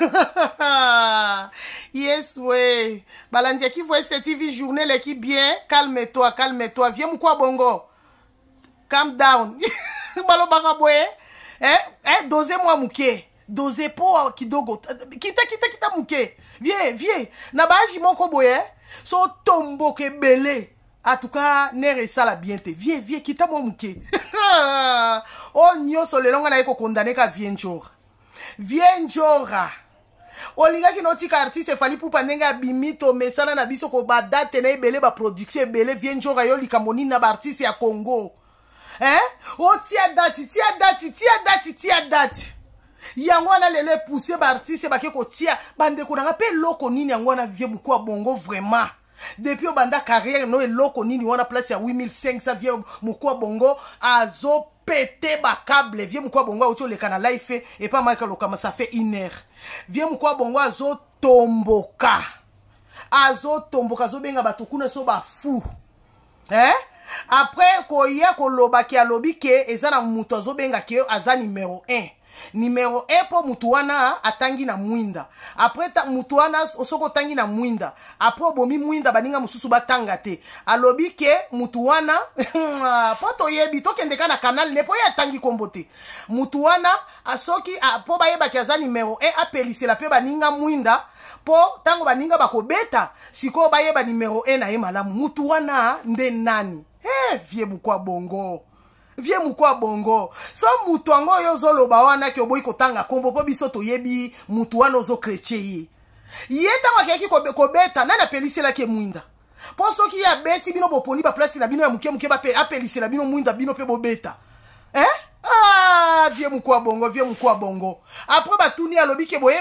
yes we balandi ya kivu este tv journée leki bien calme toi calme toi vie mokwa bongo calm down balobaka boye eh? eh, doze mwa moke doze mpo ah, kidogo kita kita kita moke vie vie na baage moko boye eh? so tomboka ebele en tout cas nere esala bien te vie vie kita mwa moke oyo oh, nyonso lelo ngai naye kokondane ka vie njora vie njora olingaki notika artiste efali pupa ndenge abimi tomesana na biso kobadate na ebele baproduction ebele vie nzoka yo likambo nini na baartiste ya congo eh? otia dati tia dati tia dati tia dati yango wana lelo epuse baartiste bake kotia bandeko nanga mpe eloko nini yango wana vie moku ya bongo vraiment depuis obanda carrière no eloko nini wana place ya 8500 vie mokwa bongo azopete bakable vie mokwa bongo auti oleka na life epa maika lokama ça fait une heure vie mokwa bongo azotomboka azotomboka azobenga bato kuna so bafu eh? apres koya kolobaki alobi ke eza na moto azobengaki oyo aza numero 1 numero e mpo motu wana atangi na mwinda apres motu wana soki otangi na mwinda apres obomi mwinda baninga mosusu batanga te alobi ke motu wana mpo toyebi tokende ka na kanal ne mpo ye atangi nkombo te motu wana soki mpo bayebaki aza numero e apelisela mpe baninga mwinda mpo ntango baninga bakobeta sikoyo bayeba numero e na ye malamu motu wana nde nani e hey, vie bukwa bongo vie moko ya bongo so motu yango oyo ozoloba wana ke oboyi kotanga nkombo mpo biso toyebi motu wana ozokretye ye ye ntango akeyaki kobeta nani apeliselaki emwinda mpo soki ye abeti bino boponi baplasi na bino ya moke moke apelisela bino mwinda bino mpe bobeta eh? eza vie moku ya bongo vie moku ya bongo apres batuni alobi ke boye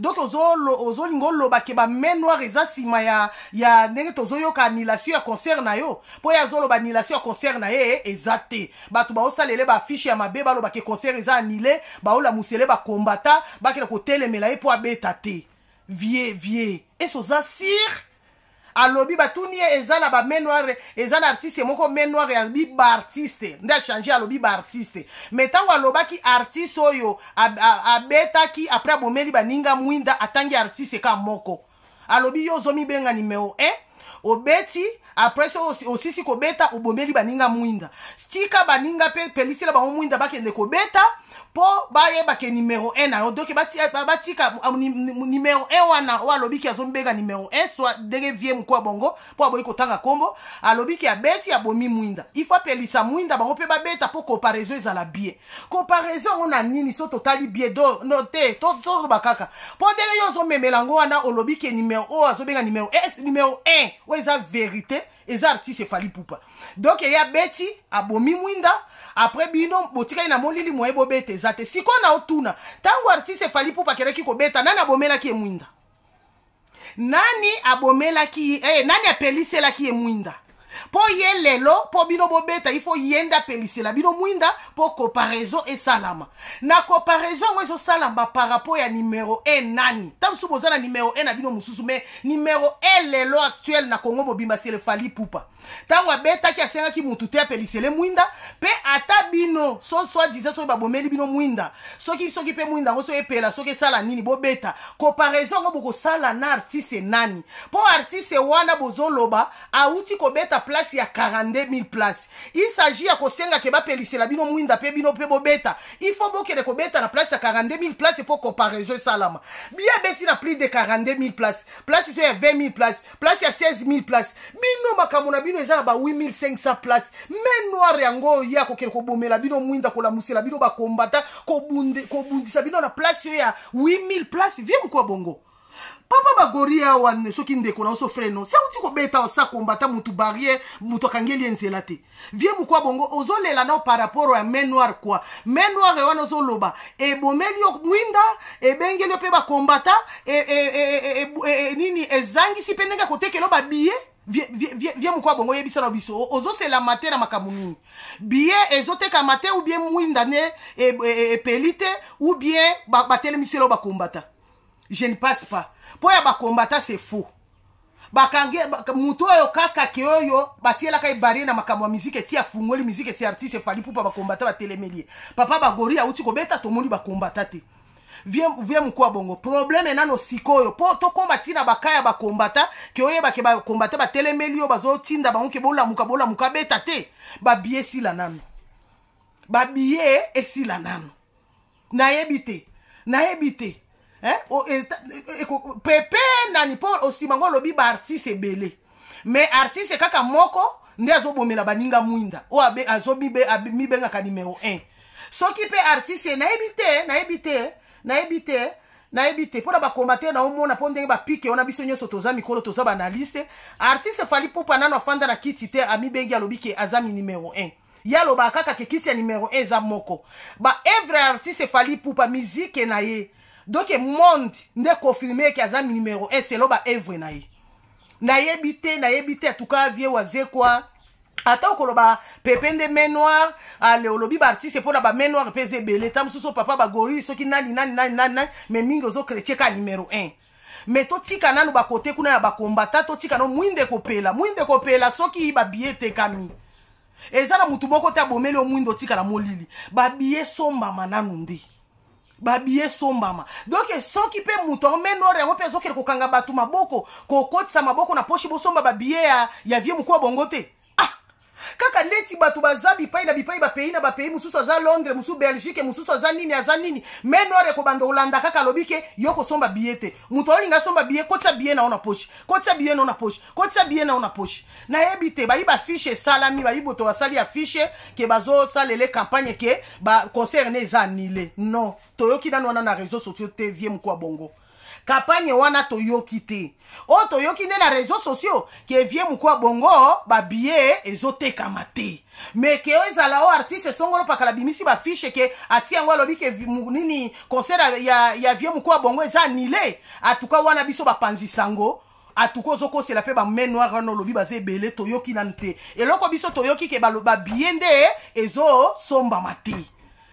donc ozolinga oloba ke bamain noire eza nsima ya ya ndenge tozoyoka annulation ya concert na yo mpo ye azoloba annulation ya concert na ye eza te bato baosalele baafishe ya mabe baloba ke concert eza annule baolamusele bakombata bakenda kotelemela ye mpo abeta te vie vie ese oza sire alobi batuni ye eza na bamain noire eza na artiste moko main noire alobi baartiste nde achange alobi baartiste me ntango alobaki artiste oyo abetaki apres abomeli baninga mwinda atangi artiste ka moko alobi yo ozomibenga nimeo 1 eh? obeti apres so osisi kobeta obomeli baninga mwinda tika baninga mpe pelisila bango mwinda bakende kobeta mpo bayeba ke numero 1 na yo donk batika ah, numero 1 wana oyo alobi ke azombeka numero 1 so ndenge vie moko ya bongo mpo aboyi kotanga nkombo alobi ke abeti abomi mwinda ifo apelisa mwinda bango mpe babeta mpo comparaison ezala bien comparaison yango na nini so totali bien no te tozoloba kaka mpo ndenge yo ozomemela yango wana olobi ke numero oyo azobenga numero numero 1 oyo eza vérité eza artiste efali pupa donk eya beti abomi mwinda apres bino botikali na molili moye bobeta eza te sikoyo na otuna ntango artiste efali pupa akendaki kobeta nani abomelaki ye mwinda nani abomelaki ye eh, nani apeliselaki ye mwinda mpo ye lelo mpo bino bobeta ifo yenda apelisela bino mwinda mpo comparaison esalama na comparaison yango ezosalama par rapport ya numero 1 e nani ta mosusu boza na numero 1 e na bino mosusu me numero 1 e lelo actuel na kongo mobimba sele fali pupa ntango abetaki asengaki motu te apelisele mwinda mpe ata bino sosoi dize soki babomeli bino mwinda soki soki mpe mwinda yango soki epela soki esala nini bobeta comparaison yango bokosala na artiste nani mpo artiste wana bozoloba awuti kobeta na place ya 42000 place il s'agit ya kosenga ke bapelisela bino mwinda pe bino pe bobeta il faut bokende kobeta na place ya 42000 place mpo comparaison esalama bia beti na plus de 42000 place place so ya 20000 place place ya 16000 place bino makambo na bino eza na ba 8500 place me noir yango oya kokende kobomela bino mwinda kolamusela bino bakombata kobundisa bino na place oyo ya 8000 place vie moko ya bongo papa bagoria wana soki ndeko na oso freno se auti kobeta osakomba ata motu barriere moto akangeli ye nzela te vie mokwa bongo ozolela nao par rapport ya main noire kua main noire wana ozoloba ebomeli yo mwinda ebengeli yo mpe bakombata e, e, e, nini ezangisi mpe ndenge akotekela babie vie moko bongo oyebisa na biso ozoselama te na makambo nini bie ezotekama te ou bien mwinda ne epeli te ou bien batelemisela o bakombata je ne passe pas mpo ya bakombata se faux bakangi motu oyo kaka ke oyo batielaka ye barie na makambo ya miziki eti afungweli miziki esi artiste efali mpupa bakombata batelemeli ye papa bagori awuti kobeta tomoni bakombata te vie moku ya bongo probleme nano sikoyo mpo tokóma ntina baka ya bakombata ke oyebake bakombata batelemeli yo bazotinda bango ke bolamuka bolamuka beta te babie esila nano babie esila nano nayebi te nayebi te Oh, eh, eh, eh, pepe nani mpo osima ngo olobi baartiste ebele me artiste kaka moko nde azobomela baninga mwinda oyo azomibengaka numero 1 soki mpe artiste nayebi te nayebi te nayebi te nayebi te mpona bakombate na omona mpo ndenge bapike wana biso nyonso toza mikolo toza baanalyste artiste fali pupa nano afanda na kiti te amibengi alobi ke aza mi numero 1 ye alobaka kaka ke kiti ya numero 1 eza moko baevre ya artiste fali pupa mizike na ye donk monde nde konfirme eke aza numero un eh, selo baevre na ye nayebi te nayebi te atuka vie wazekwa ata okoloba pepe nde main noire ale olobi baartiste mpona bamain noire mpe eza ebele ta mosusu papa bagori soki nani nani nani nani nani me mingi ozokretien ka numero 1 me totika nanu bakote kuna ya bakombata totika no mwinde kopela mwinde kopela soki babie etekami eza na motu moko te abomeli yo mwinde otikala molili babie sombama nanu nde babiye sombama donk soki mpe moto amene ore yango mpe azokende kokanga bato maboko kokotisa maboko na poshi bosomba babiye ya, ya vie mokuu ya bongo te kaka ndeti bato baza bipai na bipai bapai na bapai mosusu aza londres mosusu belgique mosusu aza nini aza nini me nor ekobanda kolanda kaka alobi ke yo kosomba bie te moto aolinga asomba bie kotia bie na yo na poshe kotia bie na yo na poshe kotia bie na yo na poshe nayebi te bayi bafishe esalami bayi boto basali afishe ke bazosalele campagne ke baconcert ne eza anile non toyoki nano wana na réseau sociaux te vie moko ya bongo kampagne wana toyoki te oyo toyoki nde na réseau sociaux ke vie moko ya bongo babie ezotekama te me ke oyo ezala oyo artiste esongolo pakala bimisi bafishe ke atia yango alobi ke nini concert ya, ya vie moko ya bongo eza anile atuka wana biso bapanzisango atuka ozokosela mpe bamain noire wana olobi baza ebele toyoki nanu te eloko biso toyoki ke babie nde ezosombama te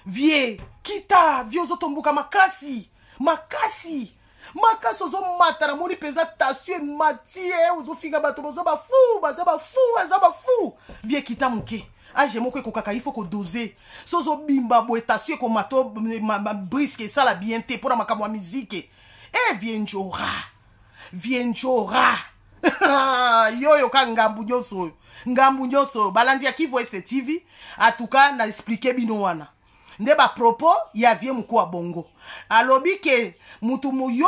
vie kita vie ozotomboka makasi makasi makasi ozomata namoni mpenza tasio emati e, e ozofinga bato baza bafu baza bafu baza bafu vie kita moke age moko ekokaka ifo kodoze so ozobimba boye tasio ekomata eh, briske esala bien te mpona makambo ya mizike e vie njora vie njora yoyo ka ngambu nyonso oyo ngambu nyonso oyo balandi ya kivo ese tv atuka na explike bino wana nde bapropo ya vie moko ya bongo alobi ke mutu moyo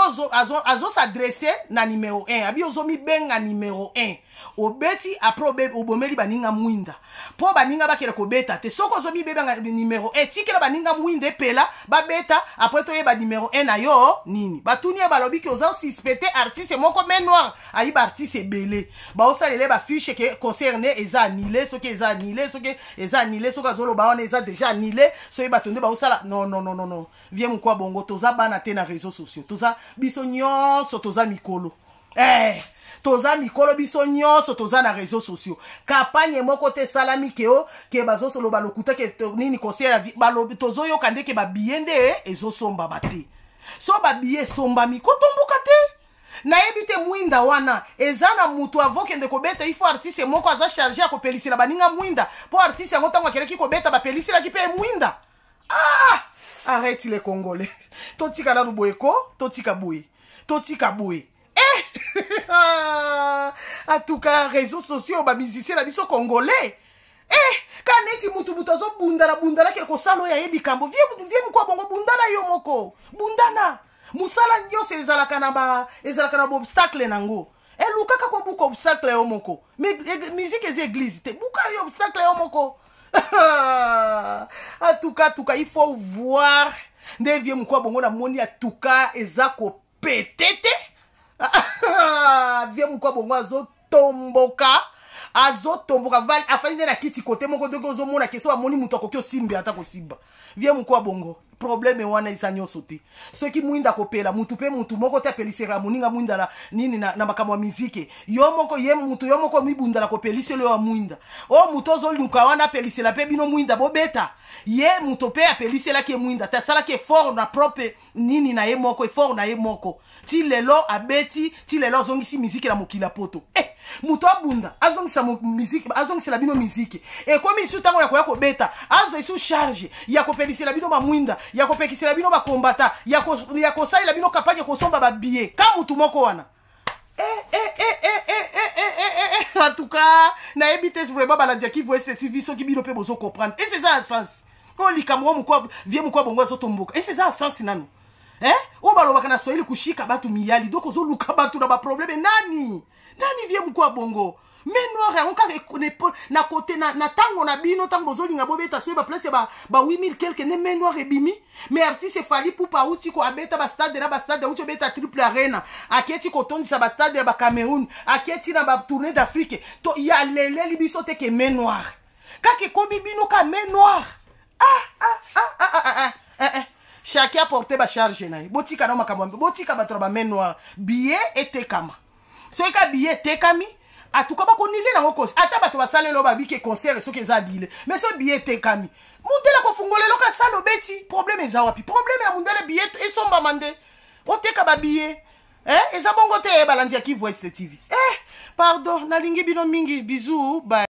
azosadresse azo na numero 1 abi ozomibenga numero 1 obeti apres obomeli baninga mwinda mpo baninga bakela kobeta te soki ozomi bebanga numero e tikela baninga mwinda epela babeta apres toyeba numero e na yo nini batuni ye balobiki oza osuspecte artiste moko mai noir ayi baartiste ebele baosalele bafiche ke concerne eza anile soki eza anile soki eza anile soki azoloba wana eza déjà anile soki bato nde baosala nonnnnn vie mokwa bongo toza bana te na réseau sociaux toza biso nyonso toza mikolo eh. toza mikolo biso nyonso toza na réseau sociaux kampagne moko te esalami ke o ke bazosoloba lokuta ke nini kosiela tozoyoka ndeke babiye nde ezosombama te so babiye esombami kotomboka te nayebi te mwinda wana eza na motu avokende kobeta ifo artiste moko aza charge ya kopelisela baninga mwinda mpo artiste yango ntango akelaki kobeta bapeliselaki mpe mwinda ah! arrête le congolais totika nanu boye ko totika boye totika boye eh en tout cas réseaux sociaux bamusicien na biso congolais eh kaka neti mutu mutu azobundana-bundana kele kosala oyo ayebi kambo vie moko abongo bundana yo moko bundana mosala nyonso ezalaka na ba ezalaka na baobstacle nango elukaka eh, kobuka obstacle yo moko eh, musike eza église te buka yo obstacle yo moko atuka atuka il faut voir nde vie moko abongo namoni atuka eza kopete te Ah, vie moko bongo azotomboka azotomboka vale afandi nde na kiti kote moko ndenge ozomona ke so amoni moto akoki osimbe ata kosimba vie moko ya bongo probleme wana eza nyonso te soki mwinda kopela mutu mpe mutu moko te apelisela moninga mwinda na nini na, na makambo ya miziki yo moko ye mutu yo moko mibundala kopelisela oyo ya mwinda oyo oh, mutu ozoluka wana apelisela mpe bino mwinda bobeta ye mutu mpe apeliselaki ye mwinda te asalaki effort na propre nini na ye moko effort na ye moko ti lelo abeti ti lelo azongisi miziki na mokili ya poto eh, moto abunda azongisa miziki azongisela bino miziki ekomi lisu ntango ya koya kobeta azwa lisu charge ya kopelisela bino bamwinda ya kopekisela bino bakombata ya kosalela bino kampagne kosomba babie ka motu moko wana en tout cas nayebi te vraiment balandi ya kivu este tv soki bino mpe bozocomprendre ese eza ya sensi oyo likambo oyo vie moko ya bongo azotomboka ese eza ya sensi nano eh? oyo balobaka na swahili kushika bato miyali donc ozoluka bato na baprobleme nani nani vie moko ya bongo mai noir yango kaka na kote na ntango na bino ntango bozolinga bobeta soki baplace ya ba 8000 quelque nde mai noir ebimi mai artiste efali pupa auti koabeta bastade na bastade auti obeta triple arena aketi kotondisa bastade ya bacameroun aketi na batourne d'afrike to ya leleli biso te ke mai noir kaka ekomi bino ka mai noir ah, ah, ah, ah, ah, ah, ah, ah. chacun aporte bacharge na ye botika na makambo botika bato na bamain noire billet etekama soki ka billet etekami atuka bakonile nango kosi ata bato basaleli o babiki concert soki eza bile me so billet etekami mundele kofungola eloko asala obeti probleme eza wapi probleme ya mundele billet esombama nde oteka babillet eh? eza bongo te balandi ya kivu est tv eh, pardon nalingi bino mingi bizu bye